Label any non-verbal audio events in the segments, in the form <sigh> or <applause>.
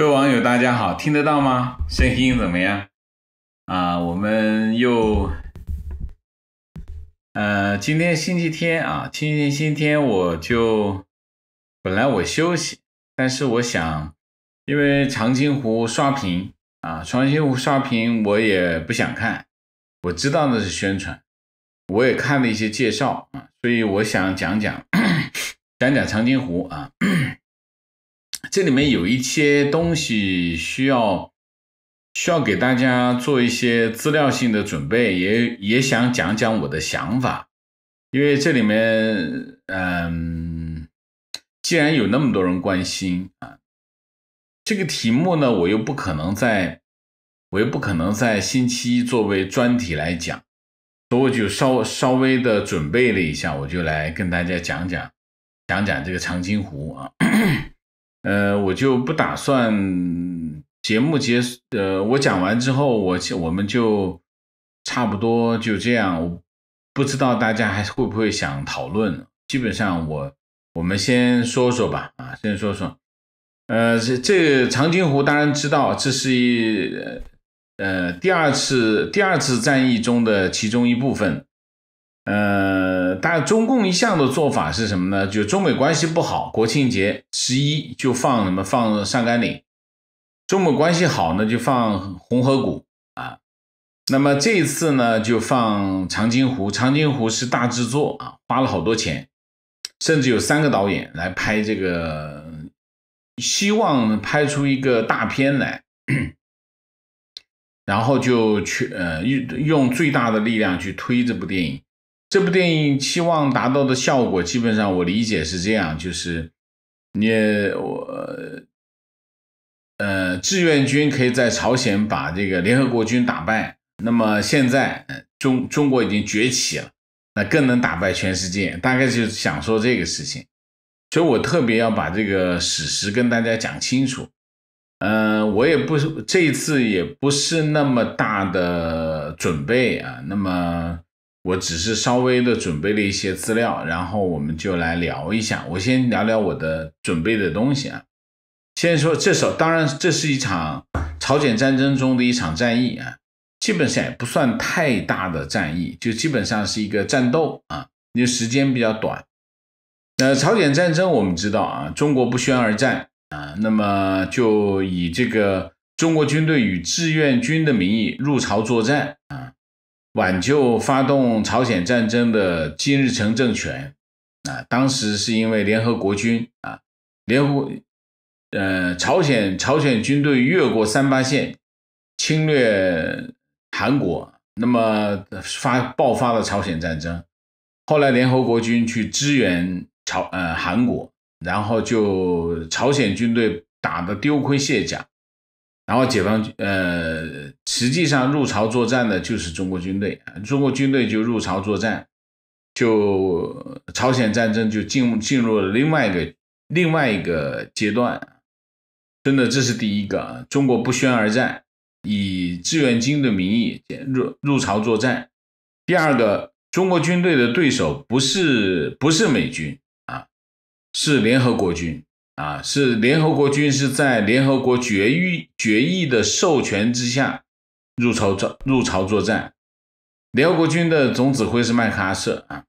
各位网友，大家好，听得到吗？声音怎么样？啊，我们又，呃，今天星期天啊，今天星期天我就本来我休息，但是我想，因为长津湖刷屏啊，长津湖刷屏我也不想看，我知道那是宣传，我也看了一些介绍啊，所以我想讲讲 <coughs> 讲讲长津湖啊。这里面有一些东西需要需要给大家做一些资料性的准备，也也想讲讲我的想法，因为这里面，嗯，既然有那么多人关心啊，这个题目呢，我又不可能在，我又不可能在星期一作为专题来讲，所以我就稍稍微的准备了一下，我就来跟大家讲讲，讲讲这个长津湖啊。呃，我就不打算节目结，呃，我讲完之后，我我们就差不多就这样。我不知道大家还会不会想讨论。基本上，我我们先说说吧，啊，先说说。呃，这这长津湖，当然知道，这是一呃第二次第二次战役中的其中一部分。呃，但中共一向的做法是什么呢？就中美关系不好，国庆节十一就放什么放上甘岭；中美关系好呢，就放红河谷啊。那么这一次呢，就放长津湖。长津湖是大制作啊，花了好多钱，甚至有三个导演来拍这个，希望拍出一个大片来，然后就去呃用用最大的力量去推这部电影。这部电影期望达到的效果，基本上我理解是这样：，就是你我，呃，志愿军可以在朝鲜把这个联合国军打败。那么现在中中国已经崛起了，那更能打败全世界。大概就是想说这个事情，所以我特别要把这个史实跟大家讲清楚。嗯，我也不这一次也不是那么大的准备啊，那么。我只是稍微的准备了一些资料，然后我们就来聊一下。我先聊聊我的准备的东西啊。先说这首，当然这是一场朝鲜战争中的一场战役啊，基本上也不算太大的战役，就基本上是一个战斗啊，因为时间比较短。那朝鲜战争我们知道啊，中国不宣而战啊，那么就以这个中国军队与志愿军的名义入朝作战啊。挽救发动朝鲜战争的金日成政权啊，当时是因为联合国军啊，联合呃朝鲜朝鲜军队越过三八线侵略韩国，那么发爆发了朝鲜战争。后来联合国军去支援朝呃韩国，然后就朝鲜军队打得丢盔卸甲。然后，解放军呃，实际上入朝作战的就是中国军队，中国军队就入朝作战，就朝鲜战争就进进入了另外一个另外一个阶段。真的，这是第一个，中国不宣而战，以志愿军的名义入入朝作战。第二个，中国军队的对手不是不是美军啊，是联合国军。啊，是联合国军是在联合国决议决议的授权之下入朝作入朝作战，联合国军的总指挥是麦克阿瑟啊，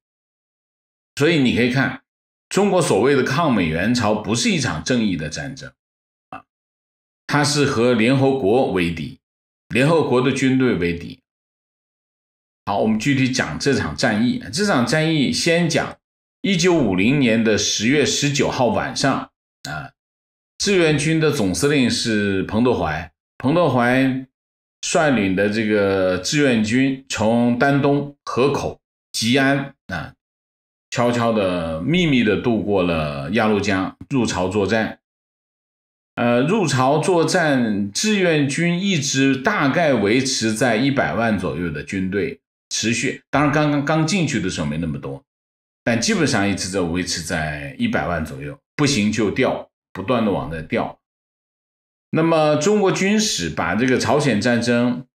所以你可以看，中国所谓的抗美援朝不是一场正义的战争啊，它是和联合国为敌，联合国的军队为敌。好，我们具体讲这场战役，这场战役先讲一九五零年的十月十九号晚上。啊，志愿军的总司令是彭德怀，彭德怀率领的这个志愿军从丹东、河口、吉安啊，悄悄的、秘密的渡过了鸭绿江，入朝作战。呃，入朝作战，志愿军一支大概维持在一百万左右的军队持续，当然刚刚刚进去的时候没那么多，但基本上一直在维持在一百万左右。不行就调，不断的往那调。那么中国军史把这个朝鲜战争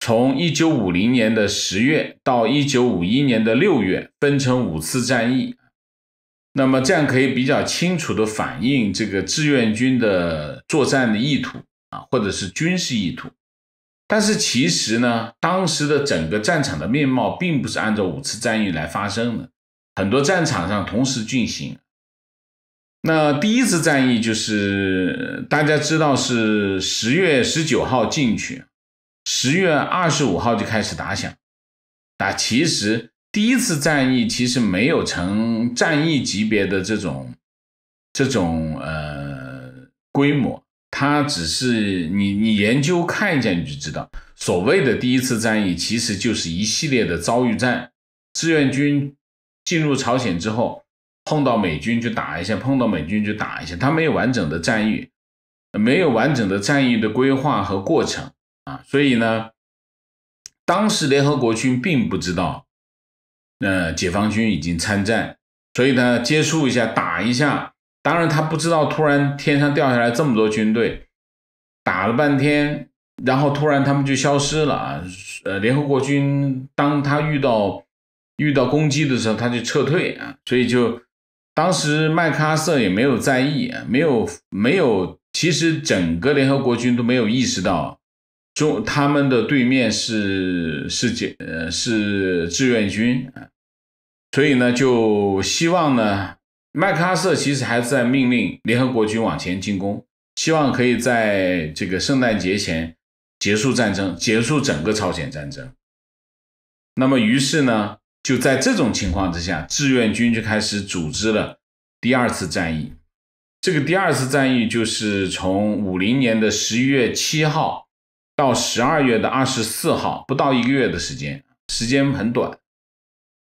从一九五零年的十月到一九五一年的六月分成五次战役，那么这样可以比较清楚的反映这个志愿军的作战的意图啊，或者是军事意图。但是其实呢，当时的整个战场的面貌并不是按照五次战役来发生的，很多战场上同时进行。那第一次战役就是大家知道是十月十九号进去，十月二十五号就开始打响。啊，其实第一次战役其实没有成战役级别的这种这种呃规模，它只是你你研究看一下你就知道，所谓的第一次战役其实就是一系列的遭遇战。志愿军进入朝鲜之后。碰到美军去打一下，碰到美军去打一下，他没有完整的战役，没有完整的战役的规划和过程啊，所以呢，当时联合国军并不知道，呃，解放军已经参战，所以呢，接触一下，打一下，当然他不知道突然天上掉下来这么多军队，打了半天，然后突然他们就消失了啊，呃，联合国军当他遇到遇到攻击的时候，他就撤退啊，所以就。当时麦克阿瑟也没有在意，没有没有，其实整个联合国军都没有意识到，中他们的对面是是解呃是志愿军啊，所以呢就希望呢麦克阿瑟其实还在命令联合国军往前进攻，希望可以在这个圣诞节前结束战争，结束整个朝鲜战争。那么于是呢。就在这种情况之下，志愿军就开始组织了第二次战役。这个第二次战役就是从五零年的十一月七号到十二月的二十四号，不到一个月的时间，时间很短。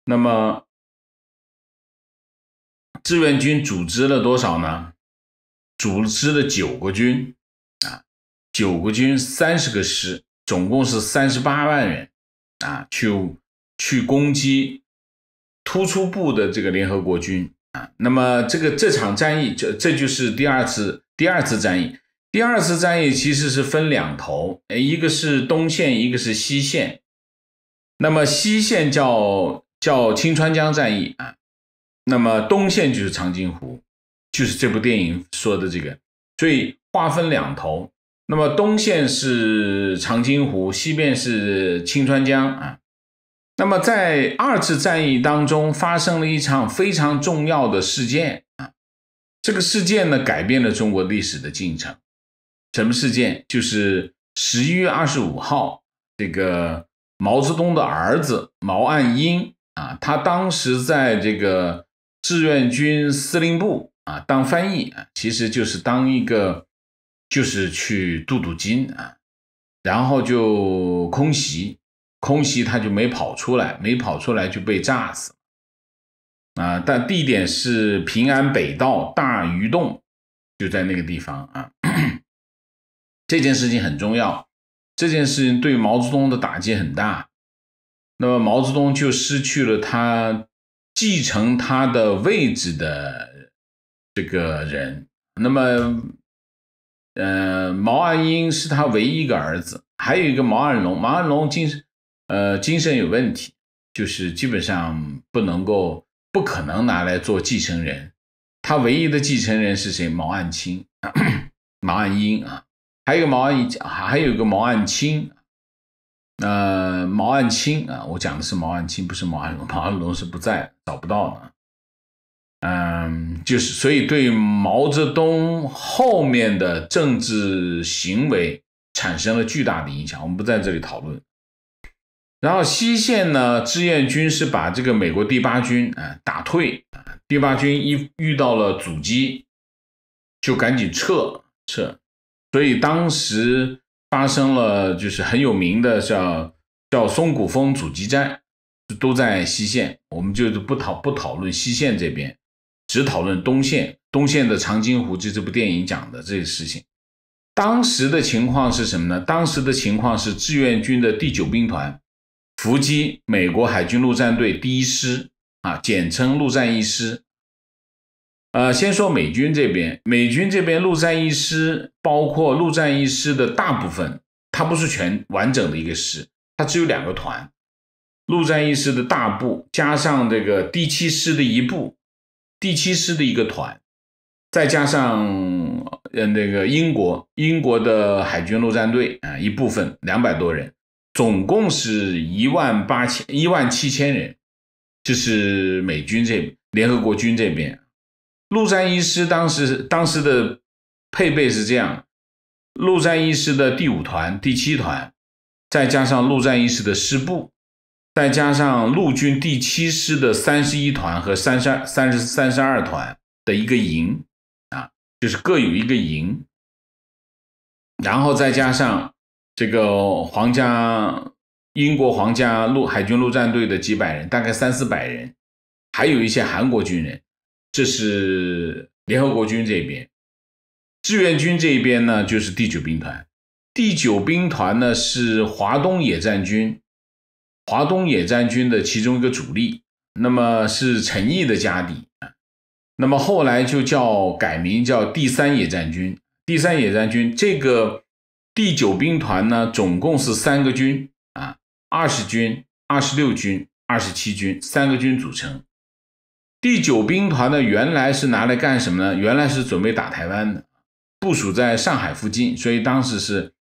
那么，志愿军组织了多少呢？组织了九个军，啊，九个军三十个师，总共是三十八万人，啊，去。去攻击突出部的这个联合国军啊，那么这个这场战役，这这就是第二次第二次战役，第二次战役其实是分两头，一个是东线，一个是西线。那么西线叫叫青川江战役啊，那么东线就是长津湖，就是这部电影说的这个，所以划分两头。那么东线是长津湖，西边是青川江啊。那么，在二次战役当中发生了一场非常重要的事件啊，这个事件呢改变了中国历史的进程。什么事件？就是十一月二十五号，这个毛泽东的儿子毛岸英啊，他当时在这个志愿军司令部啊当翻译，啊，其实就是当一个，就是去镀镀金啊，然后就空袭。空袭，他就没跑出来，没跑出来就被炸死了。啊，但地点是平安北道大鱼洞，就在那个地方啊。<coughs> 这件事情很重要，这件事情对毛泽东的打击很大。那么毛泽东就失去了他继承他的位置的这个人。那么，呃，毛岸英是他唯一一个儿子，还有一个毛岸龙。毛岸龙今。呃，精神有问题，就是基本上不能够、不可能拿来做继承人。他唯一的继承人是谁？毛岸青、毛岸英啊，还有个毛岸还有个毛岸青。呃，毛岸青啊，我讲的是毛岸青，不是毛岸龙。毛岸龙是不在，找不到的。嗯，就是所以对毛泽东后面的政治行为产生了巨大的影响。我们不在这里讨论。然后西线呢，志愿军是把这个美国第八军啊打退，第八军一遇到了阻击，就赶紧撤撤。所以当时发生了就是很有名的叫叫松骨峰阻击战，都在西线。我们就是不讨不讨论西线这边，只讨论东线。东线的长津湖就这部电影讲的这个事情。当时的情况是什么呢？当时的情况是志愿军的第九兵团。伏击美国海军陆战队第一师，啊，简称陆战一师。呃，先说美军这边，美军这边陆战一师包括陆战一师的大部分，它不是全完整的一个师，它只有两个团。陆战一师的大部加上这个第七师的一部，第七师的一个团，再加上呃那个英国英国的海军陆战队啊一部分，两百多人。总共是一万八千、一万七千人，就是美军这联合国军这边，陆战一师当时当时的配备是这样：陆战一师的第五团、第七团，再加上陆战一师的师部，再加上陆军第七师的三十一团和三十二、三十三、十二团的一个营，啊，就是各有一个营，然后再加上。这个皇家英国皇家陆海军陆战队的几百人，大概三四百人，还有一些韩国军人。这是联合国军这边，志愿军这边呢，就是第九兵团。第九兵团呢是华东野战军，华东野战军的其中一个主力。那么是陈毅的家底，那么后来就叫改名叫第三野战军。第三野战军这个。第九兵团呢，总共是三个军啊，二十军、二十六军、二十七军三个军组成。第九兵团呢，原来是拿来干什么呢？原来是准备打台湾的，部署在上海附近，所以当时是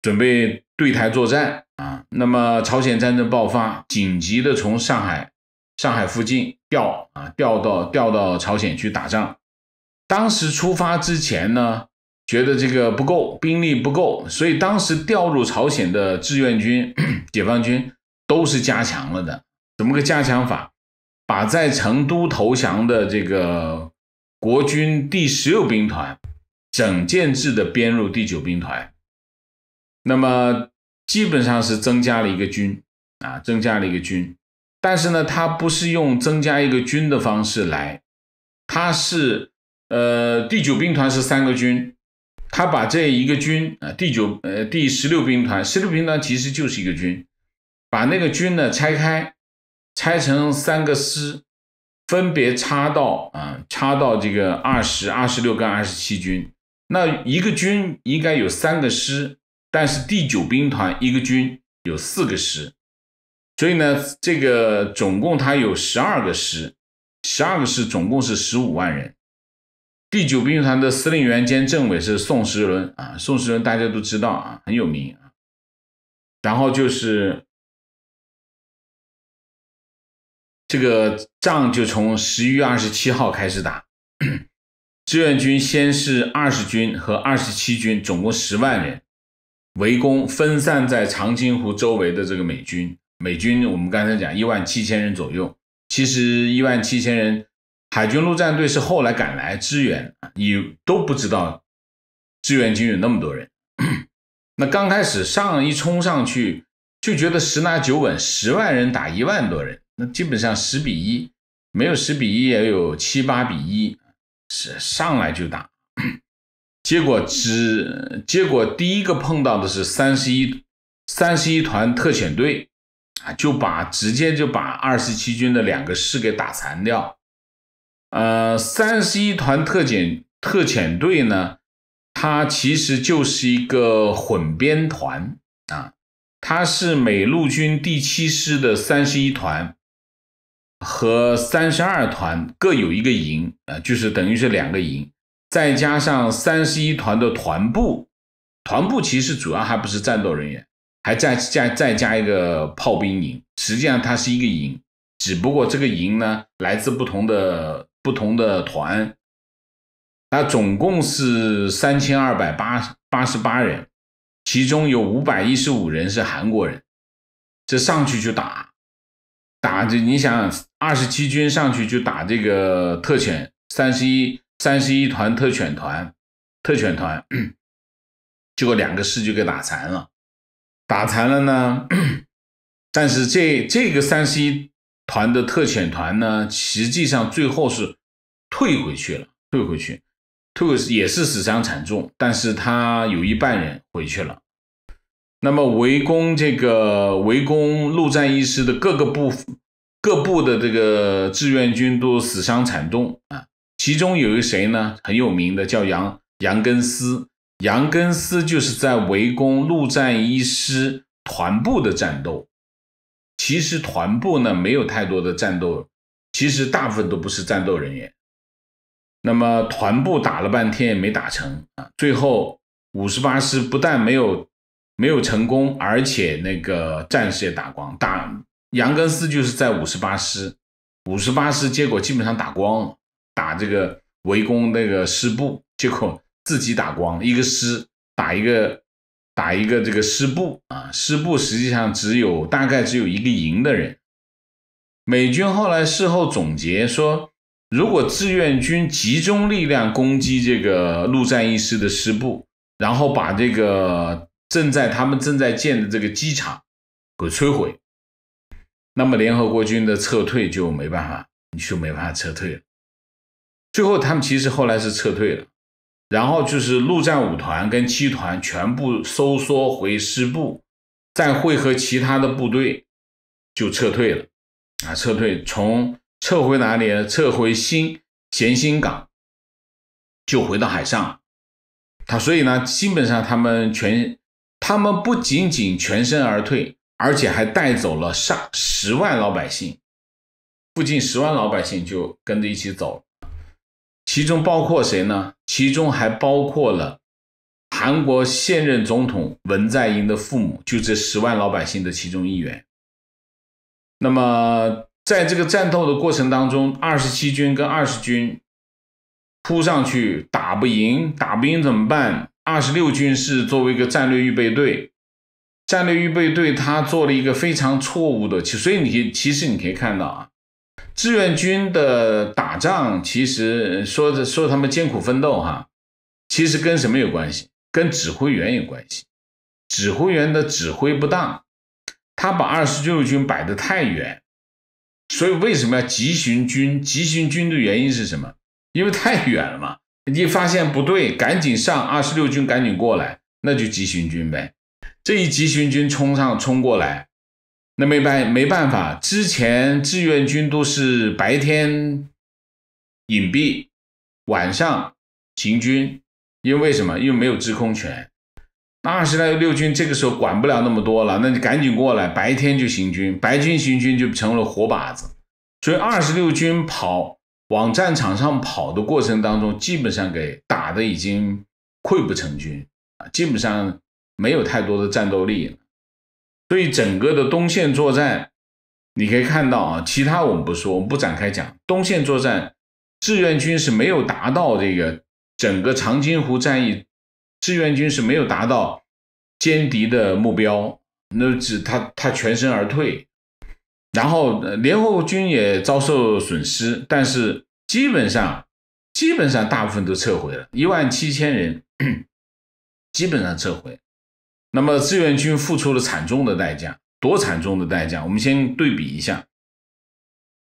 准备对台作战啊。那么朝鲜战争爆发，紧急的从上海、上海附近调啊调到调到朝鲜去打仗。当时出发之前呢？觉得这个不够兵力不够，所以当时调入朝鲜的志愿军、<clears throat> 解放军都是加强了的。怎么个加强法？把在成都投降的这个国军第十六兵团整建制的编入第九兵团，那么基本上是增加了一个军啊，增加了一个军。但是呢，他不是用增加一个军的方式来，他是呃第九兵团是三个军。他把这一个军啊，第九呃第十六兵团，十六兵团其实就是一个军，把那个军呢拆开，拆成三个师，分别插到啊插到这个二十二十六跟二十七军。那一个军应该有三个师，但是第九兵团一个军有四个师，所以呢这个总共他有十二个师，十二个师总共是十五万人。第九兵团的司令员兼政委是宋时轮啊，宋时轮大家都知道啊，很有名啊。然后就是这个仗就从十一月二十七号开始打，志愿军先是二十军和二十七军，总共十万人围攻分散在长津湖周围的这个美军。美军我们刚才讲一万七千人左右，其实一万七千人。海军陆战队是后来赶来支援，你都不知道支援军有那么多人。<clears throat> 那刚开始上一冲上去就觉得十拿九稳，十万人打一万多人，那基本上十比一，没有十比一也有七八比一，是上来就打。<clears throat> 结果只结果第一个碰到的是三十一三十一团特遣队啊，就把直接就把二十七军的两个师给打残掉。呃，三十一团特检特遣队呢，它其实就是一个混编团啊，它是美陆军第七师的三十一团和三十二团各有一个营，呃，就是等于是两个营，再加上三十一团的团部，团部其实主要还不是战斗人员，还再加再加一个炮兵营，实际上它是一个营，只不过这个营呢，来自不同的。不同的团，那总共是三千二百八八十八人，其中有五百一十五人是韩国人，这上去就打，打这你想，二十七军上去就打这个特遣三十一三十一团特遣团特遣团，结 <clears throat> 果两个师就给打残了，打残了呢，<clears throat> 但是这这个三十一团的特遣团呢，实际上最后是。退回去了，退回去，退回也是死伤惨重，但是他有一半人回去了。那么围攻这个围攻陆战一师的各个部各部的这个志愿军都死伤惨重啊。其中有一谁呢？很有名的叫杨杨根思，杨根思就是在围攻陆战一师团部的战斗。其实团部呢没有太多的战斗，其实大部分都不是战斗人员。那么团部打了半天也没打成，啊，最后五十八师不但没有没有成功，而且那个战士也打光。打杨根思就是在五十八师，五十八师结果基本上打光，打这个围攻那个师部，结果自己打光一个师，打一个打一个这个师部啊，师部实际上只有大概只有一个营的人。美军后来事后总结说。如果志愿军集中力量攻击这个陆战一师的师部，然后把这个正在他们正在建的这个机场给摧毁，那么联合国军的撤退就没办法，你就没办法撤退了。最后，他们其实后来是撤退了，然后就是陆战五团跟七团全部收缩回师部，再会合其他的部队就撤退了。啊，撤退从。撤回哪里呢？撤回新咸新港，就回到海上。他所以呢，基本上他们全，他们不仅仅全身而退，而且还带走了上十万老百姓，附近十万老百姓就跟着一起走，其中包括谁呢？其中还包括了韩国现任总统文在寅的父母，就这十万老百姓的其中一员。那么。在这个战斗的过程当中，二十七军跟二十军扑上去打不赢，打不赢怎么办？二十六军是作为一个战略预备队，战略预备队他做了一个非常错误的，所以你其实你可以看到啊，志愿军的打仗其实说说他们艰苦奋斗哈，其实跟什么有关系？跟指挥员有关系，指挥员的指挥不当，他把二十六军摆得太远。所以为什么要急行军？急行军的原因是什么？因为太远了嘛。你发现不对，赶紧上二十六军，赶紧过来，那就急行军呗。这一急行军冲上冲过来，那没办没办法。之前志愿军都是白天隐蔽，晚上行军，因为什么？因为没有制空权。二十来六军这个时候管不了那么多了，那就赶紧过来。白天就行军，白军行军就成了活靶子。所以，二十六军跑往战场上跑的过程当中，基本上给打的已经溃不成军，啊，基本上没有太多的战斗力了。所以，整个的东线作战，你可以看到啊，其他我们不说，我们不展开讲。东线作战，志愿军是没有达到这个整个长津湖战役。志愿军是没有达到歼敌的目标，那只他他全身而退，然后联合国军也遭受损失，但是基本上基本上大部分都撤回了，一万七千人基本上撤回。那么志愿军付出了惨重的代价，多惨重的代价？我们先对比一下，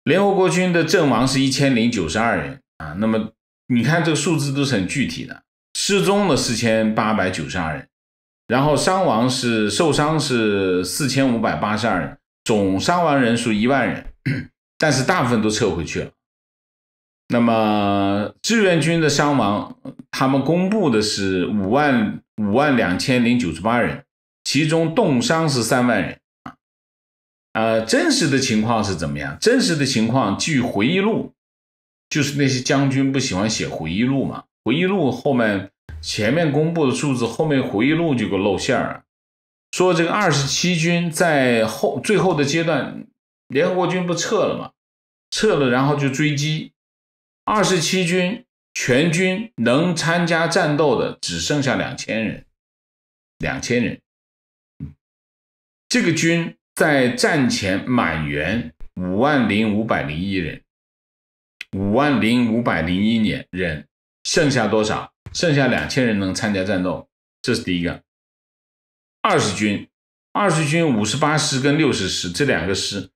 联合国军的阵亡是一千零九十二人啊。那么你看这个数字都是很具体的。失踪的四千八百九十二人，然后伤亡是受伤是四千五百八十二人，总伤亡人数一万人，<clears throat> 但是大部分都撤回去了。那么志愿军的伤亡，他们公布的是五万五万两千零九十八人，其中冻伤是三万人。呃，真实的情况是怎么样？真实的情况，据回忆录，就是那些将军不喜欢写回忆录嘛。回忆录后面，前面公布的数字，后面回忆录就给露馅儿。说这个二十七军在后最后的阶段，联合国军不撤了吗？撤了，然后就追击。二十七军全军能参加战斗的只剩下两千人，两千人。这个军在战前满员五万零五百零一人，五万零五百零一年人。剩下多少？剩下两千人能参加战斗，这是第一个。二十军，二十军五十八师跟六十师这两个师，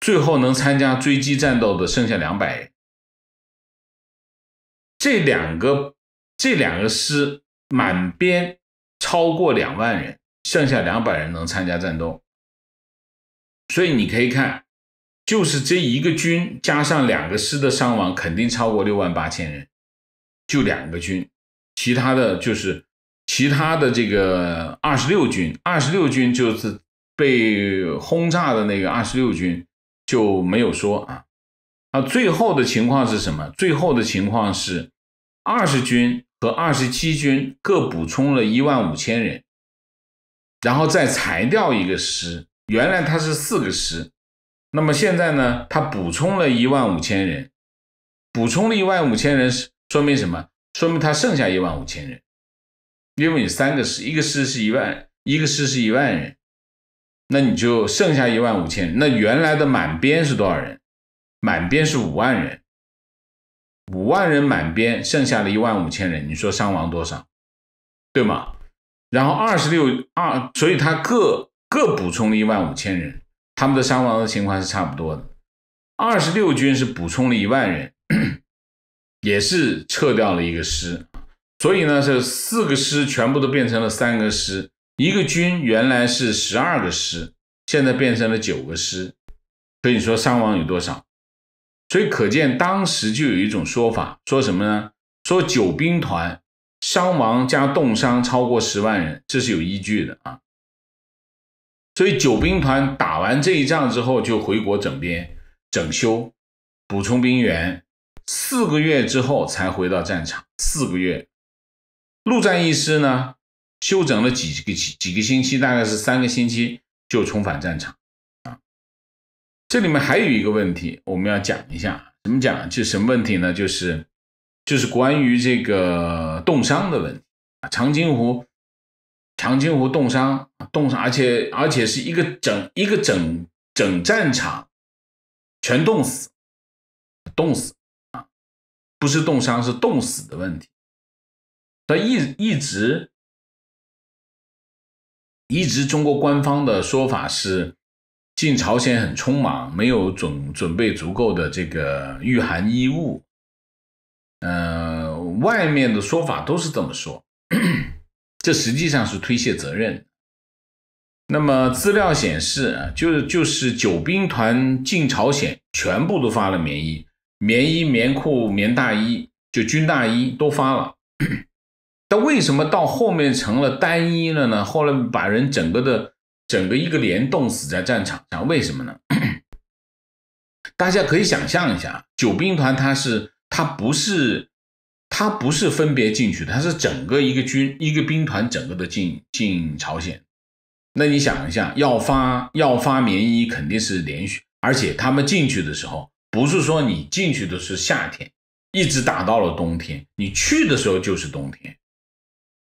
最后能参加追击战斗的剩下两百人。这两个这两个师满编超过两万人，剩下两百人能参加战斗。所以你可以看，就是这一个军加上两个师的伤亡肯定超过六万八千人。就两个军，其他的就是其他的这个二十六军，二十六军就是被轰炸的那个二十六军就没有说啊。啊，最后的情况是什么？最后的情况是二十军和二十七军各补充了一万五千人，然后再裁掉一个师。原来他是四个师，那么现在呢？他补充了一万五千人，补充了一万五千人是。说明什么？说明他剩下一万五千人，因为你三个师，一个师是一万，一个师是一万人，那你就剩下一万五千。那原来的满编是多少人？满编是五万人，五万人满编剩下的一万五千人，你说伤亡多少？对吗？然后二十六二，所以他各各补充了一万五千人，他们的伤亡的情况是差不多的。二十六军是补充了一万人。也是撤掉了一个师，所以呢，这四个师全部都变成了三个师。一个军原来是十二个师，现在变成了九个师，所以说伤亡有多少？所以可见当时就有一种说法，说什么呢？说九兵团伤亡加冻伤超过十万人，这是有依据的啊。所以九兵团打完这一仗之后，就回国整编、整修、补充兵员。四个月之后才回到战场。四个月，陆战一师呢休整了几个几几个星期，大概是三个星期就重返战场。啊，这里面还有一个问题，我们要讲一下，怎么讲？就什么问题呢？就是就是关于这个冻伤的问题。长津湖，长津湖冻伤，冻伤，而且而且是一个整一个整整战场全冻死，冻死。不是冻伤，是冻死的问题。他一一直一直，中国官方的说法是进朝鲜很匆忙，没有准准备足够的这个御寒衣物。嗯，外面的说法都是这么说，这实际上是推卸责任。那么资料显示，就是就是九兵团进朝鲜，全部都发了棉衣。棉衣、棉裤、棉大衣，就军大衣都发了，但为什么到后面成了单一了呢？后来把人整个的、整个一个连冻死在战场上，为什么呢？<clears throat> 大家可以想象一下，九兵团它是它不是它不是分别进去的，它是整个一个军、一个兵团整个的进进朝鲜。那你想一下，要发要发棉衣肯定是连续，而且他们进去的时候。不是说你进去的是夏天，一直打到了冬天，你去的时候就是冬天。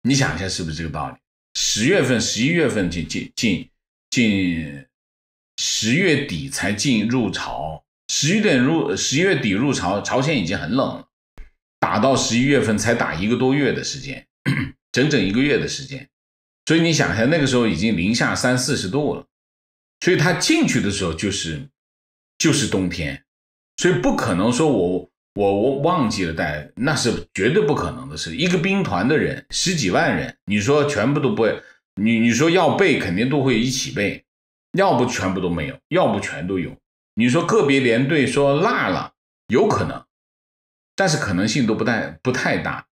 你想一下是不是这个道理？十月份、十一月份进进进进，十月底才进入朝，十一点入十一月底入朝，朝鲜已经很冷了，打到十一月份才打一个多月的时间，整整一个月的时间。所以你想一下，那个时候已经零下三四十度了，所以他进去的时候就是就是冬天。所以不可能说，我我我忘记了带，那是绝对不可能的事。一个兵团的人，十几万人，你说全部都不会，你你说要背，肯定都会一起背，要不全部都没有，要不全都有。你说个别连队说落了，有可能，但是可能性都不太不太大，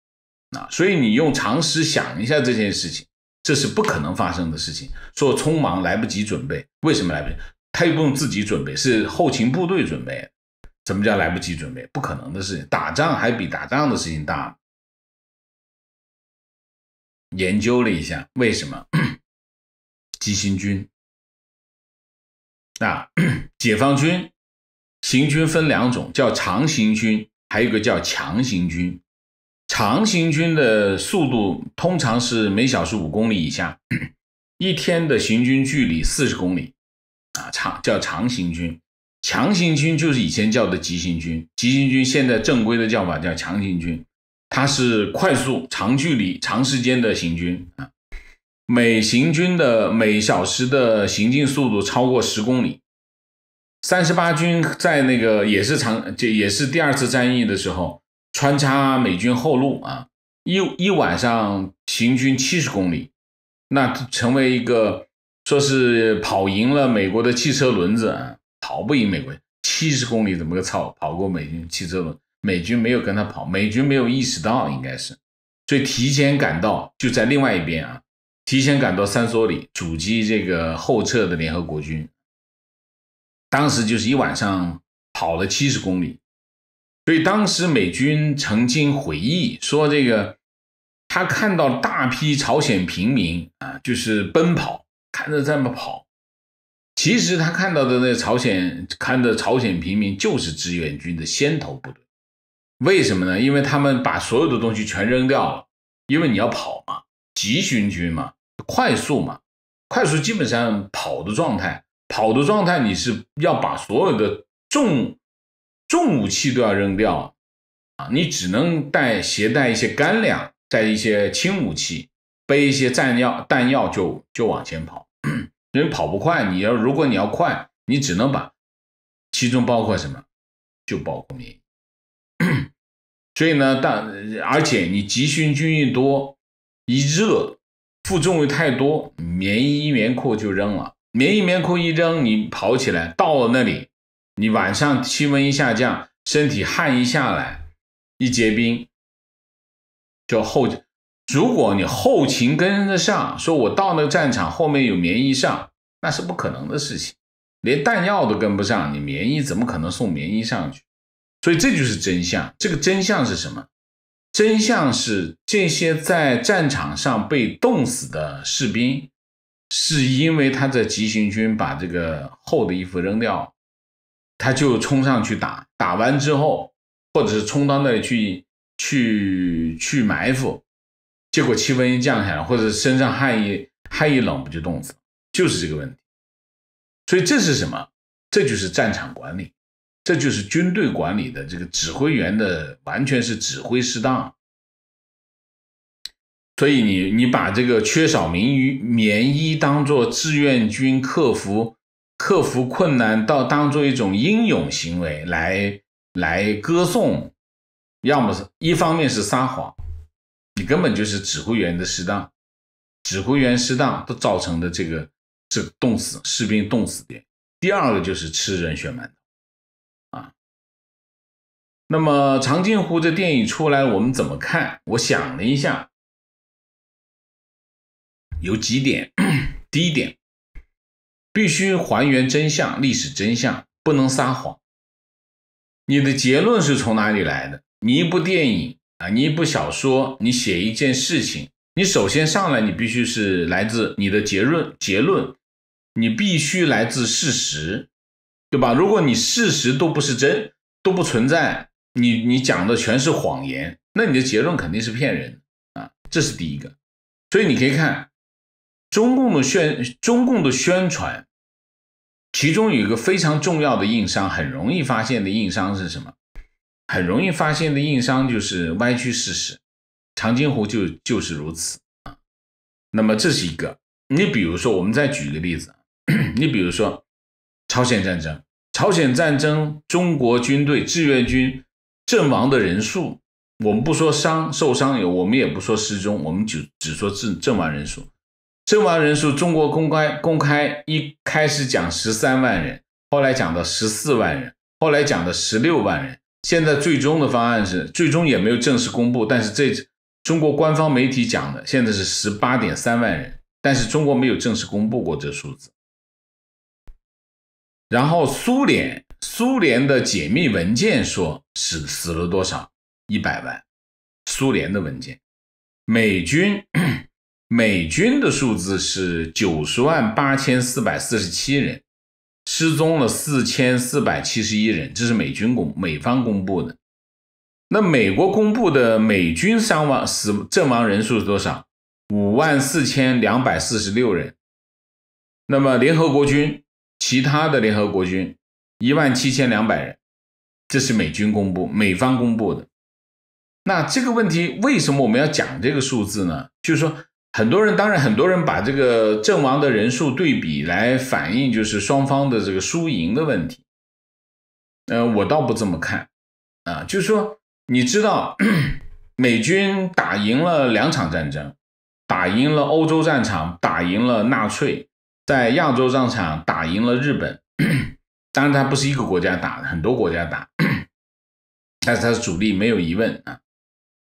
啊，所以你用常识想一下这件事情，这是不可能发生的事情。说匆忙来不及准备，为什么来不及？他又不用自己准备，是后勤部队准备。什么叫来不及准备？不可能的事情。打仗还比打仗的事情大。研究了一下，为什么 <clears throat> 急行军？那解放军行军分两种，叫长行军，还有一个叫强行军。长行军的速度通常是每小时五公里以下，一天的行军距离四十公里，啊，长叫长行军。强行军就是以前叫的急行军，急行军现在正规的叫法叫强行军，它是快速、长距离、长时间的行军啊。每行军的每小时的行进速度超过十公里。三十八军在那个也是长，这也是第二次战役的时候穿插美军后路啊，一一晚上行军七十公里，那成为一个说是跑赢了美国的汽车轮子啊。跑不赢美国，人。七十公里怎么个操跑过美军汽车轮？美军没有跟他跑，美军没有意识到，应该是，所以提前赶到，就在另外一边啊，提前赶到三所里，阻击这个后撤的联合国军。当时就是一晚上跑了七十公里，所以当时美军曾经回忆说，这个他看到大批朝鲜平民啊，就是奔跑，看着这么跑。其实他看到的那朝鲜，看的朝鲜平民就是志愿军的先头部队，为什么呢？因为他们把所有的东西全扔掉了，因为你要跑嘛，急行军嘛，快速嘛，快速基本上跑的状态，跑的状态，你是要把所有的重重武器都要扔掉啊，你只能带携带一些干粮，带一些轻武器，背一些弹药，弹药就就往前跑。人跑不快，你要如果你要快，你只能把，其中包括什么，就包括棉。<clears throat> 所以呢，但而且你集训军一多，一热，负重又太多，棉衣棉裤就扔了。棉衣棉裤一扔，你跑起来到了那里，你晚上气温一下降，身体汗一下来，一结冰，就后。如果你后勤跟得上，说我到那个战场后面有棉衣上，那是不可能的事情，连弹药都跟不上，你棉衣怎么可能送棉衣上去？所以这就是真相。这个真相是什么？真相是这些在战场上被冻死的士兵，是因为他在急行军把这个厚的衣服扔掉，他就冲上去打，打完之后，或者是冲到那里去去去埋伏。结果气温一降下来，或者身上汗一汗一冷，不就冻死了？就是这个问题。所以这是什么？这就是战场管理，这就是军队管理的这个指挥员的完全是指挥失当。所以你你把这个缺少棉衣棉衣当做志愿军克服克服困难，到当做一种英勇行为来来歌颂，要么是一方面是撒谎。你根本就是指挥员的失当，指挥员失当都造成的这个，这冻死士兵冻死的。第二个就是吃人血馒头啊。那么长津湖的电影出来，我们怎么看？我想了一下，有几点。<coughs> 第一点，必须还原真相，历史真相，不能撒谎。你的结论是从哪里来的？你一部电影。啊，你一部小说，你写一件事情，你首先上来，你必须是来自你的结论，结论，你必须来自事实，对吧？如果你事实都不是真，都不存在，你你讲的全是谎言，那你的结论肯定是骗人啊，这是第一个。所以你可以看中共的宣，中共的宣传，其中有一个非常重要的硬伤，很容易发现的硬伤是什么？很容易发现的硬伤就是歪曲事实，长津湖就就是如此啊。那么这是一个，你比如说，我们再举一个例子 <clears throat> 你比如说朝鲜战争，朝鲜战争中国军队志愿军阵亡的人数，我们不说伤受伤有，我们也不说失踪，我们就只说阵阵亡人数。阵亡人数，中国公开公开一开始讲十三万人，后来讲到十四万人，后来讲到十六万人。现在最终的方案是最终也没有正式公布，但是这中国官方媒体讲的现在是十八点三万人，但是中国没有正式公布过这数字。然后苏联苏联的解密文件说是死了多少一百万，苏联的文件，美军 <clears throat> 美军的数字是九十万八千四百四十七人。失踪了四千四百七十一人，这是美军公美方公布的。那美国公布的美军伤亡死阵亡人数是多少？五万四千两百四十六人。那么联合国军其他的联合国军一万七千两百人，这是美军公布美方公布的。那这个问题为什么我们要讲这个数字呢？就是说。很多人，当然很多人把这个阵亡的人数对比来反映，就是双方的这个输赢的问题。嗯，我倒不这么看啊，就是说，你知道，美军打赢了两场战争，打赢了欧洲战场，打赢了纳粹，在亚洲战场打赢了日本。当然，他不是一个国家打，的，很多国家打，<coughs> 但是他的主力没有疑问啊。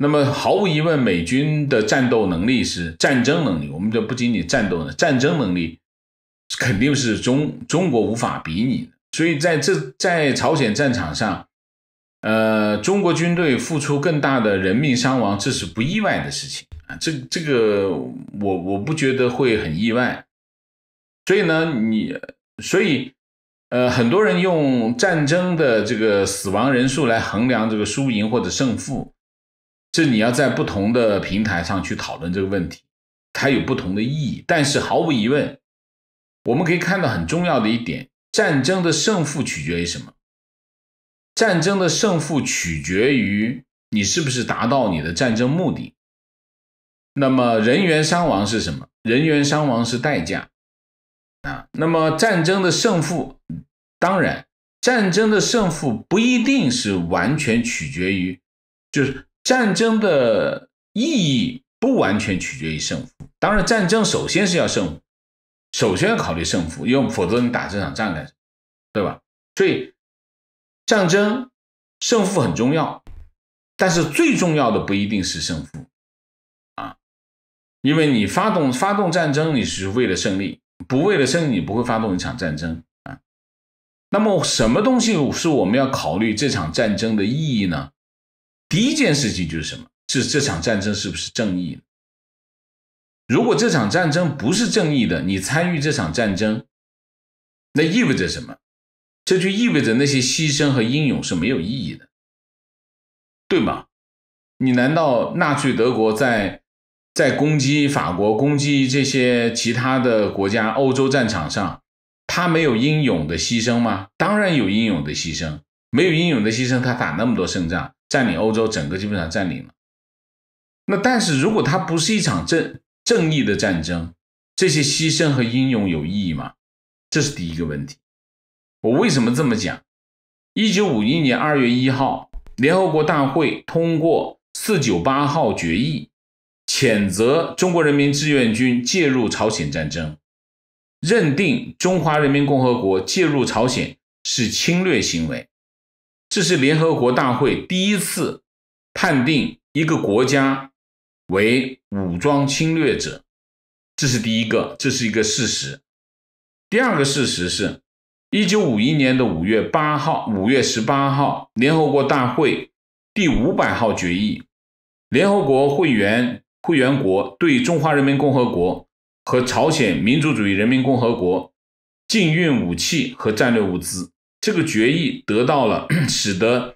那么，毫无疑问，美军的战斗能力是战争能力。我们这不仅仅战斗的战争能力，肯定是中中国无法比拟的。所以，在这在朝鲜战场上，呃，中国军队付出更大的人命伤亡，这是不意外的事情啊。这这个我我不觉得会很意外。所以呢，你所以，呃，很多人用战争的这个死亡人数来衡量这个输赢或者胜负。这你要在不同的平台上去讨论这个问题，它有不同的意义。但是毫无疑问，我们可以看到很重要的一点：战争的胜负取决于什么？战争的胜负取决于你是不是达到你的战争目的。那么人员伤亡是什么？人员伤亡是代价啊。那么战争的胜负，当然，战争的胜负不一定是完全取决于，就是。战争的意义不完全取决于胜负，当然战争首先是要胜负，首先要考虑胜负，因为否则你打这场仗干什么，对吧？所以战争胜负很重要，但是最重要的不一定是胜负啊，因为你发动发动战争，你是为了胜利，不为了胜利你不会发动一场战争啊。那么什么东西是我们要考虑这场战争的意义呢？第一件事情就是什么？是这场战争是不是正义？如果这场战争不是正义的，你参与这场战争，那意味着什么？这就意味着那些牺牲和英勇是没有意义的，对吗？你难道纳粹德国在在攻击法国、攻击这些其他的国家欧洲战场上，他没有英勇的牺牲吗？当然有英勇的牺牲，没有英勇的牺牲，他打那么多胜仗。占领欧洲，整个基本上占领了。那但是如果它不是一场正正义的战争，这些牺牲和英勇有意义吗？这是第一个问题。我为什么这么讲？一九五一年二月一号，联合国大会通过四九八号决议，谴责中国人民志愿军介入朝鲜战争，认定中华人民共和国介入朝鲜是侵略行为。这是联合国大会第一次判定一个国家为武装侵略者，这是第一个，这是一个事实。第二个事实是，一九五一年的五月八号、五月十八号，联合国大会第五百号决议，联合国会员会员国对中华人民共和国和朝鲜民主主义人民共和国禁运武器和战略物资。这个决议得到了，使得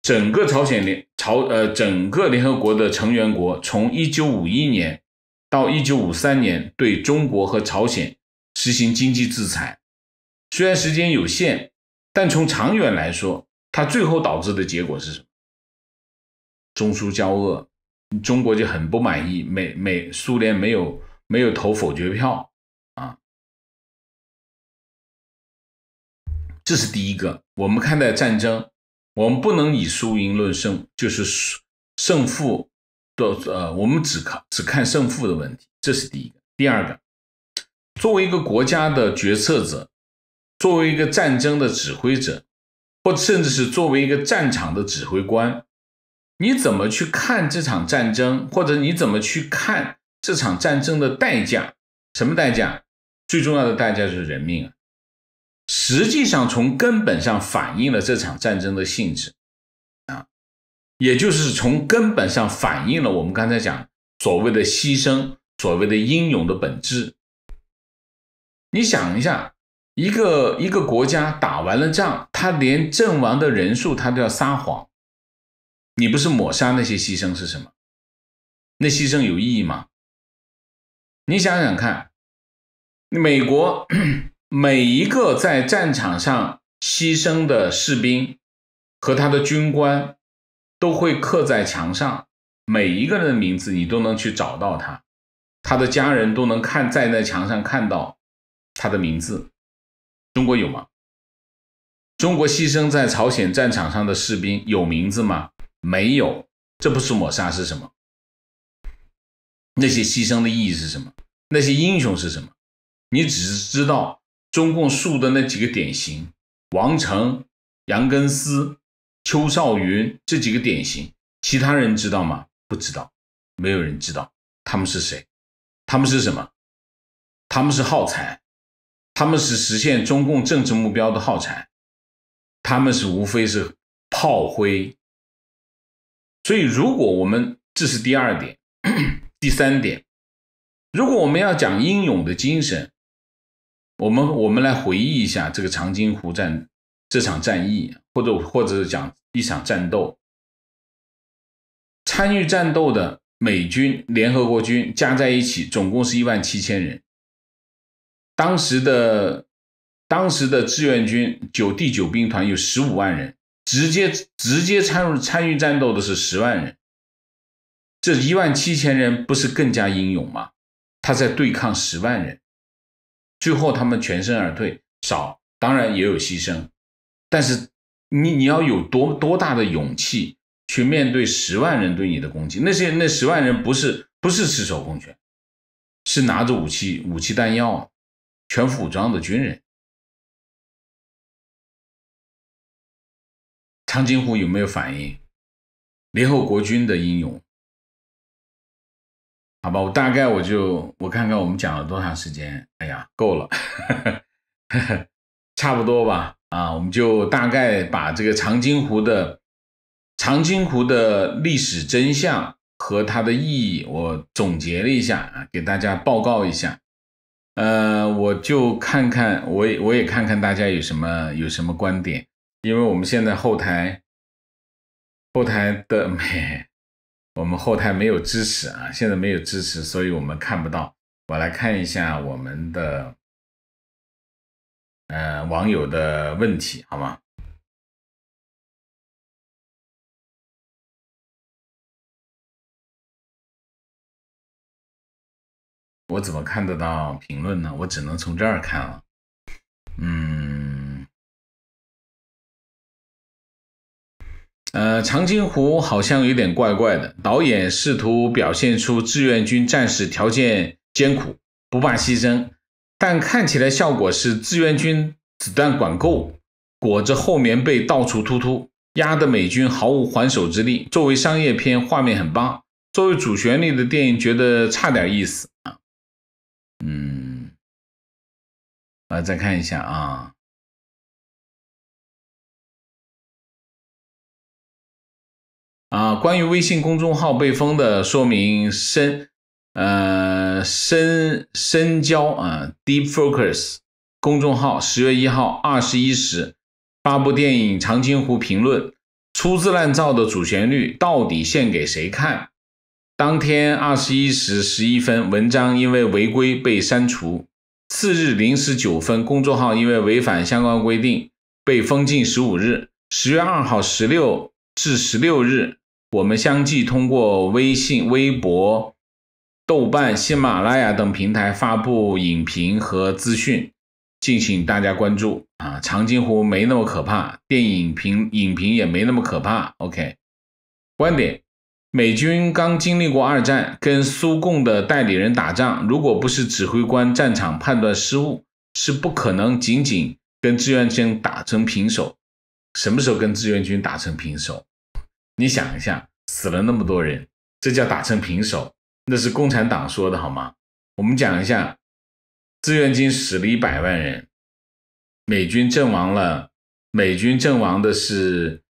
整个朝鲜联朝呃整个联合国的成员国从一九五一年到一九五三年对中国和朝鲜实行经济制裁，虽然时间有限，但从长远来说，它最后导致的结果是什么？中苏交恶，中国就很不满意，美美苏联没有没有投否决票。这是第一个，我们看待战争，我们不能以输赢论胜，就是胜负的呃，我们只看只看胜负的问题。这是第一个。第二个，作为一个国家的决策者，作为一个战争的指挥者，或甚至是作为一个战场的指挥官，你怎么去看这场战争，或者你怎么去看这场战争的代价？什么代价？最重要的代价就是人命啊。实际上，从根本上反映了这场战争的性质，啊，也就是从根本上反映了我们刚才讲所谓的牺牲、所谓的英勇的本质。你想一下，一个一个国家打完了仗，他连阵亡的人数他都要撒谎，你不是抹杀那些牺牲是什么？那牺牲有意义吗？你想想看，美国。每一个在战场上牺牲的士兵和他的军官都会刻在墙上，每一个人的名字你都能去找到他，他的家人都能看在那墙上看到他的名字。中国有吗？中国牺牲在朝鲜战场上的士兵有名字吗？没有，这不是抹杀是什么？那些牺牲的意义是什么？那些英雄是什么？你只是知道。中共树的那几个典型，王成、杨根思、邱少云这几个典型，其他人知道吗？不知道，没有人知道他们是谁，他们是什么？他们是耗材，他们是实现中共政治目标的耗材，他们是无非是炮灰。所以，如果我们这是第二点，<coughs> 第三点，如果我们要讲英勇的精神。我们我们来回忆一下这个长津湖战这场战役，或者或者是讲一场战斗，参与战斗的美军、联合国军加在一起总共是一万七千人。当时的当时的志愿军九第九兵团有十五万人，直接直接参入参与战斗的是十万人，这一万七千人不是更加英勇吗？他在对抗十万人。最后他们全身而退，少当然也有牺牲，但是你你要有多多大的勇气去面对十万人对你的攻击？那些那十万人不是不是赤手空拳，是拿着武器、武器弹药、全副武装的军人。长津湖有没有反应？联合国军的英勇？好吧，我大概我就我看看我们讲了多长时间，哎呀，够了，<laughs> 差不多吧，啊，我们就大概把这个长津湖的长津湖的历史真相和它的意义，我总结了一下啊，给大家报告一下，呃，我就看看，我也我也看看大家有什么有什么观点，因为我们现在后台后台的没。<laughs> 我们后台没有支持啊，现在没有支持，所以我们看不到。我来看一下我们的，呃，网友的问题，好吗？我怎么看得到评论呢？我只能从这儿看了，嗯。呃，长津湖好像有点怪怪的。导演试图表现出志愿军战士条件艰苦、不怕牺牲，但看起来效果是志愿军子弹管够，裹着厚棉被到处突突，压得美军毫无还手之力。作为商业片，画面很棒；作为主旋律的电影，觉得差点意思啊。嗯，啊，再看一下啊。关于微信公众号被封的说明，深呃深深交啊，Deep Focus 公众号十月一号二十一时发布电影《长津湖》评论，粗制滥造的主旋律到底献给谁看？当天二十一时十一分，文章因为违规被删除。次日零时九分，公众号因为违反相关规定被封禁十五日。十月二号十六至十六日。我们相继通过微信、微博、豆瓣、喜马拉雅等平台发布影评和资讯，敬请大家关注啊！长津湖没那么可怕，电影评影评也没那么可怕。OK，观点：美军刚经历过二战，跟苏共的代理人打仗，如果不是指挥官战场判断失误，是不可能仅仅跟志愿军打成平手。什么时候跟志愿军打成平手？你想一下，死了那么多人，这叫打成平手？那是共产党说的好吗？我们讲一下，志愿军死了一百万人，美军阵亡了，美军阵亡的是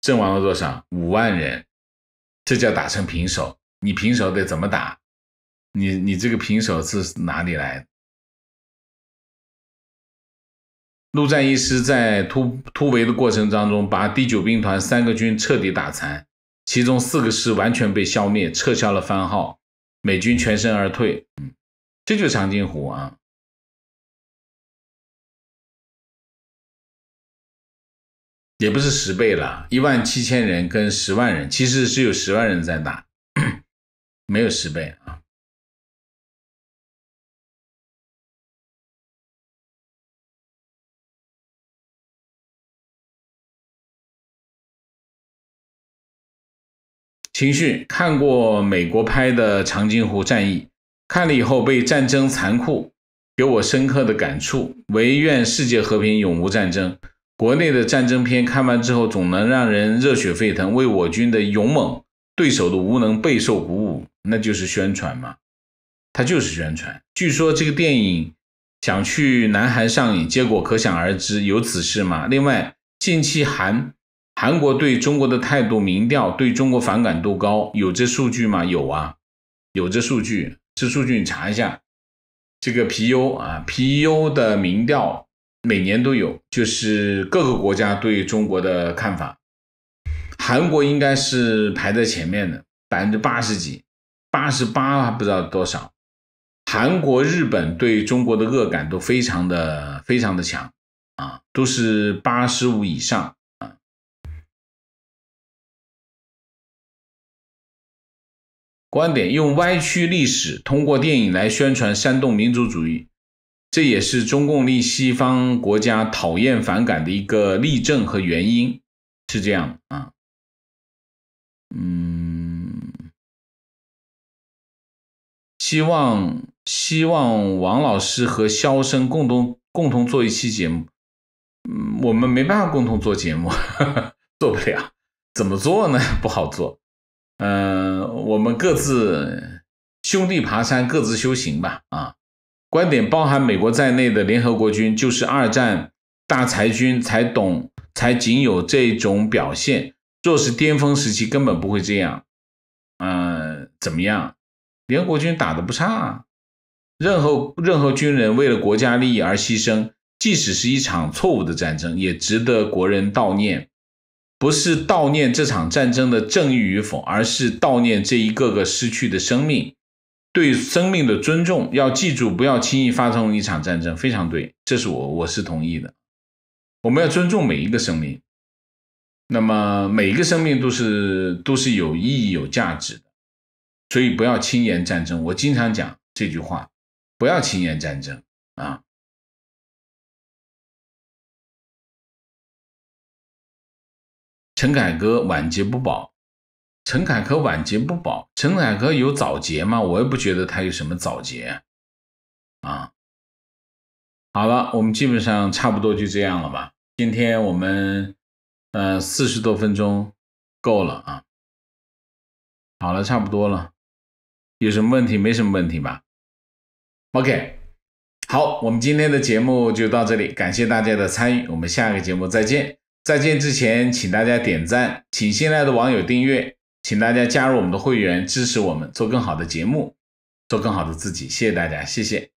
阵亡了多少？五万人，这叫打成平手？你平手得怎么打？你你这个平手是哪里来的？陆战一师在突突围的过程当中，把第九兵团三个军彻底打残，其中四个师完全被消灭，撤销了番号。美军全身而退，嗯，这就是长津湖啊，也不是十倍了，一万七千人跟十万人，其实是有十万人在打，<coughs> 没有十倍。情绪看过美国拍的《长津湖战役》，看了以后被战争残酷给我深刻的感触，唯愿世界和平永无战争。国内的战争片看完之后总能让人热血沸腾，为我军的勇猛、对手的无能备受鼓舞，那就是宣传嘛，它就是宣传。据说这个电影想去南韩上映，结果可想而知，有此事吗？另外，近期韩。韩国对中国的态度，民调对中国反感度高，有这数据吗？有啊，有这数据。这数据你查一下，这个 P U 啊，P U 的民调每年都有，就是各个国家对中国的看法。韩国应该是排在前面的，百分之八十几，八十八不知道多少。韩国、日本对中国的恶感都非常的非常的强啊，都是八十五以上。观点用歪曲历史，通过电影来宣传煽动民族主义，这也是中共令西方国家讨厌反感的一个例证和原因，是这样啊？嗯，希望希望王老师和肖生共同共同做一期节目，嗯，我们没办法共同做节目，<laughs> 做不了，怎么做呢？<laughs> 不好做。嗯，我们各自兄弟爬山，各自修行吧。啊，观点包含美国在内的联合国军就是二战大裁军才懂，才仅有这种表现。若是巅峰时期，根本不会这样。嗯，怎么样？联合国军打的不差。任何任何军人为了国家利益而牺牲，即使是一场错误的战争，也值得国人悼念。不是悼念这场战争的正义与否，而是悼念这一个个失去的生命，对生命的尊重。要记住，不要轻易发动一场战争，非常对，这是我我是同意的。我们要尊重每一个生命，那么每一个生命都是都是有意义、有价值的，所以不要轻言战争。我经常讲这句话，不要轻言战争啊。陈凯歌晚节不保，陈凯歌晚节不保，陈凯歌有早节吗？我也不觉得他有什么早节啊。好了，我们基本上差不多就这样了吧。今天我们呃四十多分钟够了啊。好了，差不多了，有什么问题没什么问题吧？OK，好，我们今天的节目就到这里，感谢大家的参与，我们下个节目再见。再见之前，请大家点赞，请新来的网友订阅，请大家加入我们的会员，支持我们做更好的节目，做更好的自己。谢谢大家，谢谢。